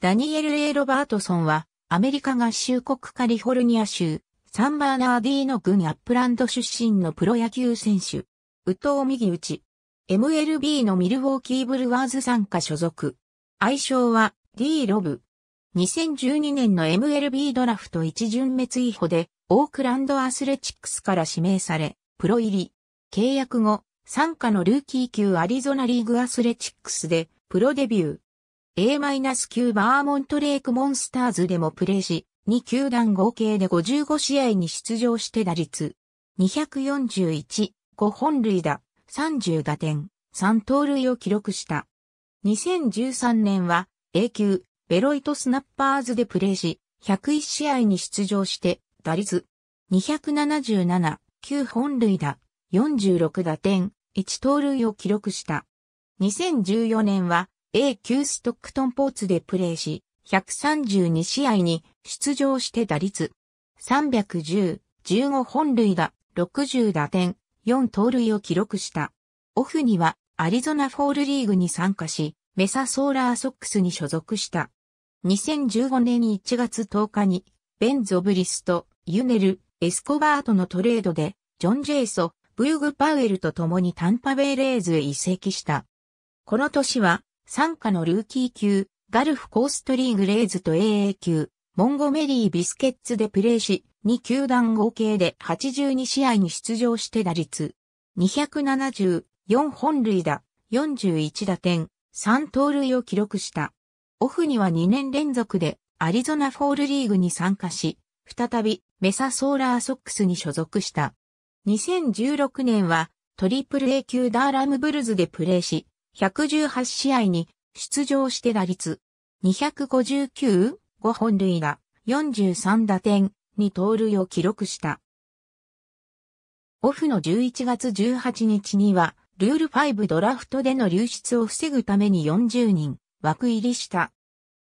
ダニエル・ A. ロバートソンは、アメリカ合衆国カリフォルニア州、サンバーナーディーノ郡アップランド出身のプロ野球選手。宇藤右打ち。MLB のミルウォーキーブルワーズ参加所属。愛称は D ロブ。2012年の MLB ドラフト一巡滅違法で、オークランドアスレチックスから指名され、プロ入り。契約後、参加のルーキー級アリゾナリーグアスレチックスで、プロデビュー。A-9 バーモントレイクモンスターズでもプレーし、2球団合計で55試合に出場して打率。241、5本塁打、30打点、3盗塁を記録した。2013年は A 級、ベロイトスナッパーズでプレーし、101試合に出場して、打率277、9本塁打、46打点、1盗塁を記録した。2014年は A 級ストックトンポーツでプレーし、132試合に出場して打率310、15本塁打、60打点、4盗塁を記録した。オフにはアリゾナフォールリーグに参加し、メサソーラーソックスに所属した。2015年1月10日に、ベン・ゾブリスとユネル、エスコバートのトレードで、ジョン・ジェイソ、ブーグ・パウエルと共にタンパベイレーズへ移籍した。この年は、参加のルーキー級、ガルフコーストリーグレーズと AA 級、モンゴメリービスケッツでプレーし、2球団合計で82試合に出場して打率、274本塁打、41打点、3盗塁を記録した。オフには2年連続でアリゾナフォールリーグに参加し、再びメサソーラーソックスに所属した。2016年はトリプル A 級ダーラムブルズでプレーし、118試合に出場して打率259、5本塁打、43打点、に盗塁を記録した。オフの11月18日には、ルール5ドラフトでの流出を防ぐために40人枠入りした。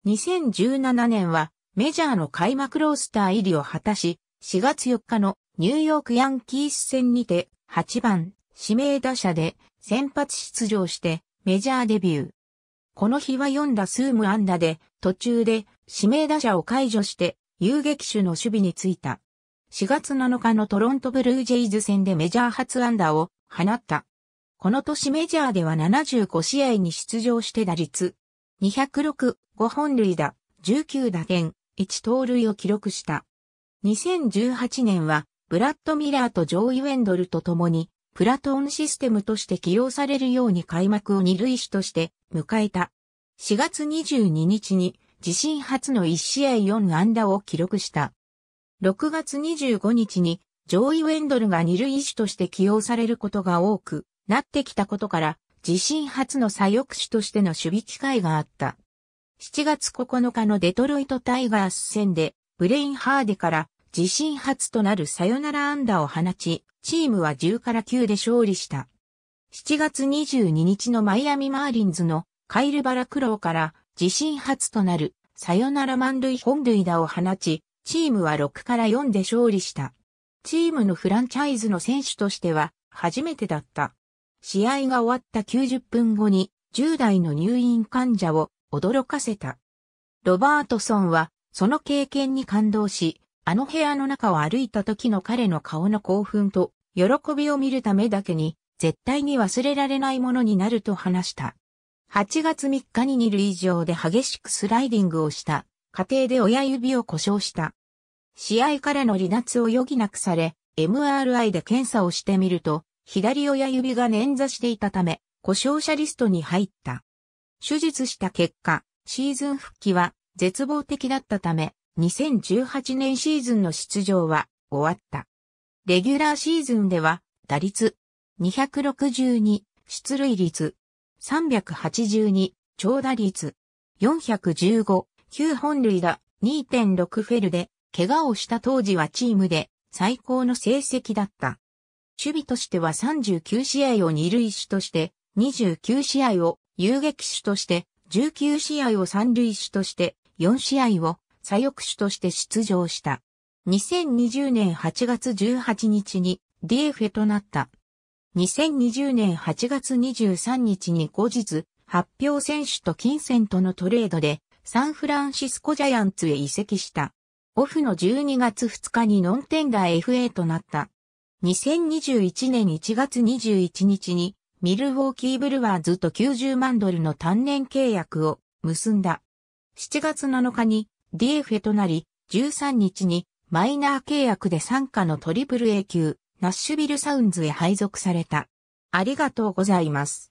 2017年はメジャーの開幕ロースター入りを果たし、4月4日のニューヨークヤンキース戦にて8番指名打者で先発出場してメジャーデビュー。この日は4打数無安打で、途中で指名打者を解除して遊撃手の守備についた。4月7日のトロントブルージェイズ戦でメジャー初安打を放った。この年メジャーでは75試合に出場して打率206、5本塁打、19打点、1盗塁を記録した。2018年はブラッド・ミラーとジョーイ・ウェンドルと共にプラトーンシステムとして起用されるように開幕を二類手として迎えた。4月22日に自身初の1試合4安打を記録した。6月25日に上位ウェンドルが二類手として起用されることが多くなってきたことから自身初の左翼手としての守備機会があった。7月9日のデトロイトタイガース戦でブレインハーデから自身初となるサヨナラ安打を放ち、チームは10から9で勝利した。7月22日のマイアミマーリンズのカイル・バラクローから自身初となるサヨナラ満塁本塁打を放ち、チームは6から4で勝利した。チームのフランチャイズの選手としては初めてだった。試合が終わった90分後に10代の入院患者を驚かせた。ロバートソンはその経験に感動し、あの部屋の中を歩いた時の彼の顔の興奮と、喜びを見るためだけに、絶対に忘れられないものになると話した。8月3日に2塁上で激しくスライディングをした。家庭で親指を故障した。試合からの離脱を余儀なくされ、MRI で検査をしてみると、左親指が捻挫していたため、故障者リストに入った。手術した結果、シーズン復帰は絶望的だったため、2018年シーズンの出場は終わった。レギュラーシーズンでは打率262、出塁率382、長打率415、9本塁打2.6フェルで、怪我をした当時はチームで最高の成績だった。守備としては39試合を二塁手として、29試合を遊撃手として、19試合を三塁手として、4試合を左翼手として出場した。2020年8月18日に DF となった。2020年8月23日に後日、発表選手と金銭とのトレードで、サンフランシスコジャイアンツへ移籍した。オフの12月2日にノンテンダー FA となった。2021年1月21日に、ミルウォーキーブルワーズと90万ドルの単年契約を結んだ。7月7日に d f ェとなり、13日にマイナー契約で参加のトリプル A 級、ナッシュビルサウンズへ配属された。ありがとうございます。